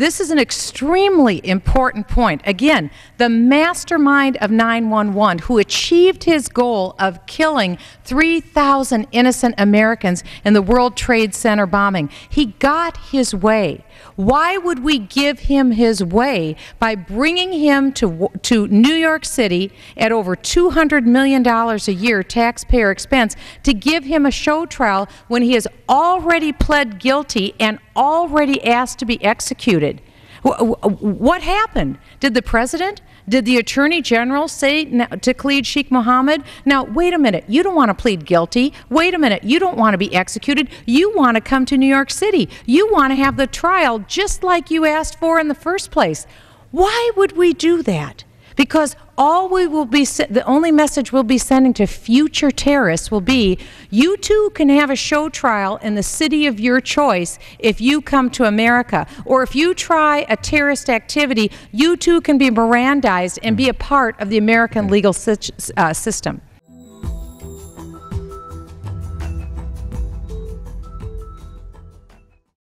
This is an extremely important point. Again, the mastermind of 911 who achieved his goal of killing 3,000 innocent Americans in the World Trade Center bombing, he got his way. Why would we give him his way by bringing him to, to New York City at over $200 million a year taxpayer expense to give him a show trial when he has already pled guilty and already asked to be executed. What happened? Did the president? Did the attorney general say to Khalid Sheikh Mohammed, now, wait a minute, you don't want to plead guilty. Wait a minute, you don't want to be executed. You want to come to New York City. You want to have the trial just like you asked for in the first place. Why would we do that? because all we will be the only message we'll be sending to future terrorists will be you too can have a show trial in the city of your choice if you come to America or if you try a terrorist activity you too can be mirandized and be a part of the American mm. legal uh, system